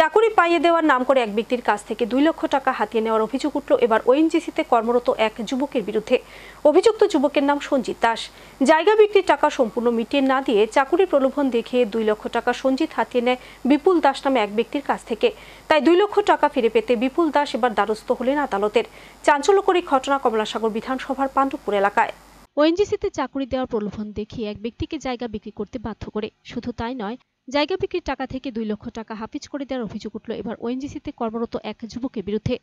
চাকুরি পাইয়ে দেওয়ার নাম করে এক ব্যক্তির কাছ থেকে দুই লক্ষ টাকা হাতিয়ে নেওয়ার অভিযোগ উঠল এবার ওএনজিসিতে কর্মরত এক যুবকের বিরুদ্ধে অভিযুক্ত যুবকের নাম সঞ্জিত দাস জায়গা বিক্রির টাকা সম্পূর্ণ মিটিয়ে না দিয়ে চাকুরি প্রলোভন দেখিয়ে দুই লক্ষ টাকা সঞ্জিত হাতিয়ে নেয় বিপুল দাস নামে এক ব্যক্তির কাছ থেকে তাই দুই লক্ষ টাকা ফিরে পেতে বিপুল দাস এবার দ্বারস্থ হলেন আদালতের চাঞ্চল্যকরী ঘটনা কমলাসাগর বিধানসভার পাণ্ডবপুর এলাকায় ওএনজিসিতে চাকরি দেওয়ার প্রলোভন দেখিয়ে এক ব্যক্তিকে জায়গা বিক্রি করতে বাধ্য করে শুধু তাই নয় জায়গা বিক্রির টাকা থেকে দুই লক্ষ টাকা হাফিজ করে দেওয়ার অভিযোগ উঠল এবার ওএনজিসিতে কর্মরত এক যুবকের বিরুদ্ধে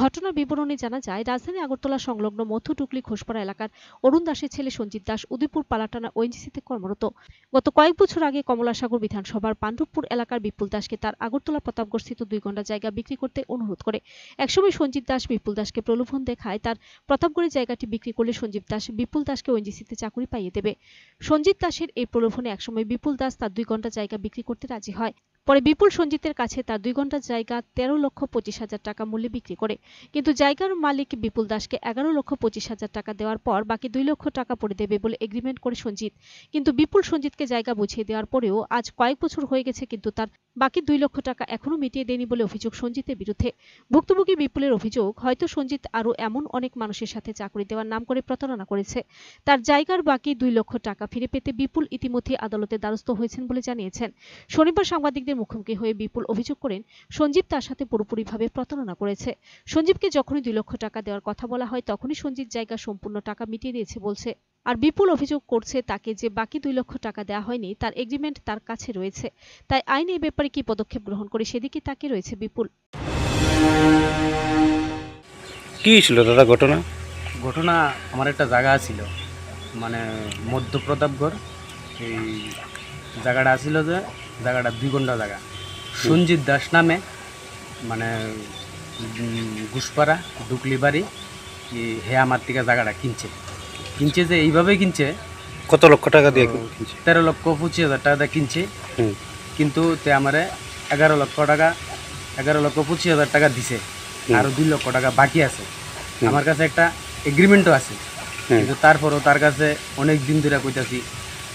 ঘটনার বিবরণে জানা যায় রাজধানী আগরতলা সংলগ্ন টুকলি ঘোষপাড়া এলাকার অরুণ দাসের ছেলে সঞ্জিত দাস উদয়পুর পালাটানা ওএনজিসিতে কর্মরত গত কয়েক বছর আগে কমলাসাগর বিধানসভার পাণ্ডবপুর এলাকার বিপুল দাসকে তার আগরতলা প্রতাপগড়স্থিত দুই ঘন্টা জায়গা বিক্রি করতে অনুরোধ করে একসময় সঞ্জিত দাস বিপুল দাসকে প্রলোভন দেখায় তার প্রতাপগড়ের জায়গাটি বিক্রি করলে সঞ্জীব দাস বিপুল দাসকে ওএনজিসিতে চাকরি পাইয়ে দেবে সঞ্জিত দাসের এই প্রলোভনে একসময় বিপুল দাস তার দুই ঘন্টা জায়গা বিক্রি করতে রাজি হয় পরে বিপুল সঞ্জিতের কাছে তার দুই ঘন্টার জায়গা তেরো লক্ষ পঁচিশ হাজার টাকা মূল্যে বিক্রি করে কিন্তু জায়গার মালিক বিপুল দাসকে এগারো লক্ষ পঁচিশ হাজার টাকা দেওয়ার পর বাকি দুই লক্ষ টাকা পরে দেবে বলে এগ্রিমেন্ট করে সঞ্জিত কিন্তু বিপুল সঞ্জিতকে জায়গা বুঝিয়ে দেওয়ার পরেও আজ কয়েক বছর হয়ে গেছে কিন্তু তার বাকি দুই লক্ষ টাকা এখনও মিটিয়ে দেয়নি বলে অভিযোগ সঞ্জিতের বিরুদ্ধে ভুক্তভোগী বিপুলের অভিযোগ হয়তো সঞ্জিত আরও এমন অনেক মানুষের সাথে চাকরি দেওয়ার নাম করে প্রতারণা করেছে তার জায়গার বাকি দুই লক্ষ টাকা ফিরে পেতে বিপুল ইতিমধ্যে আদালতে দ্বারস্থ হয়েছেন বলে জানিয়েছেন শনিবার সাংবাদিকদের মুখোমুখি হয়ে বিপুল অভিযোগ করেন সঞ্জীব তার সাথে পুরোপুরিভাবে প্রতারণা করেছে সঞ্জীবকে যখনই দুই লক্ষ টাকা দেওয়ার কথা বলা হয় তখনই সঞ্জিত জায়গা সম্পূর্ণ টাকা মিটিয়ে দিয়েছে বলছে আর বিপুল অভিযোগ করছে তাকে যে বাকি দুই লক্ষ টাকা দেওয়া হয়নি তার এগ্রিমেন্ট তার কাছে রয়েছে তাই আইন এই ব্যাপারে কি পদক্ষেপ গ্রহণ করে সেদিকে তাকে রয়েছে বিপুল কি ছিল দাদা ঘটনা ঘটনা আমার একটা জায়গা ছিল মানে মধ্য প্রতাপগড় এই জায়গাটা আসিল যে জায়গাটা দুই ঘন্টা জায়গা সঞ্জিত দাস নামে মানে ঘুষপাড়া ডুকলিবাড়ি হে হেয়া থেকে জায়গাটা কিনছে কিনছে যে এইভাবে কিনছে কত লক্ষ টাকা দিয়ে কিনছে তেরো লক্ষ পঁচিশ হাজার টাকা দিয়ে কিনছে কিন্তু তে আমার এগারো লক্ষ টাকা এগারো লক্ষ পঁচিশ হাজার টাকা দিছে আর দুই লক্ষ টাকা বাকি আছে আমার কাছে একটা এগ্রিমেন্টও আছে কিন্তু তারপরও তার কাছে অনেক দিন ধরে কইতাছি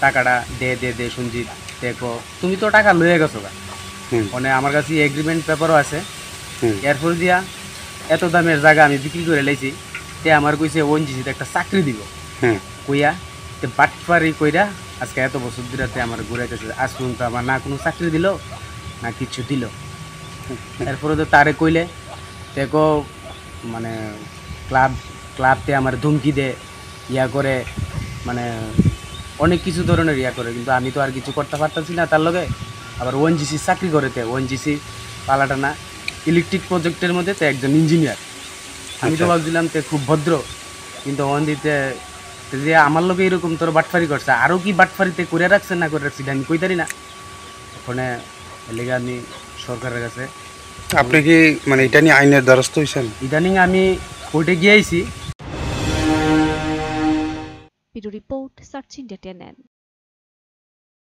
টাকাটা দে দে দে সঞ্জিত দেখো তুমি তো টাকা লয়ে গেছো গা মানে আমার কাছে এগ্রিমেন্ট পেপারও আছে এরপর দিয়া এত দামের জায়গা আমি বিক্রি করে লাইছি তে আমার কইছে ওএনজিসিতে একটা চাকরি দিব হ্যাঁ। কইয়া তে বাটপারি কইরা আজকে এত বছর ধরে আমার গেছে আজ পর্যন্ত আমার না কোনো চাকরি দিল না কিছু দিল এরপরে তো তারে কইলে তেকো মানে ক্লাব ক্লাবতে আমার ধমকি দে ইয়া করে মানে অনেক কিছু ধরনের ইয়া করে কিন্তু আমি তো আর কিছু করতে পারতাছি না তার লগে আবার ওএনজিসি চাকরি করেতে ওএনজিসি পালাটানা ইলেকট্রিক প্রজেক্টের মধ্যে তো একজন ইঞ্জিনিয়ার আমি তো আচ্ছা। ভাবছিলাম তে খুব ভদ্র কিন্তু ওয়ান দিতে যে আমার লোক এরকম তোর বাটফারি করছে আরও কি বাটফারিতে করে রাখছে না করে রাখছি আমি কইতারি না ওখানে লেগে আমি সরকারের কাছে আপনি কি মানে এটা নিয়ে আইনের দ্বারস্থ হয়েছেন ইদানিং আমি কোর্টে গিয়েছি রিপোর্ট সার্চ ইন্ডিয়া টেনেন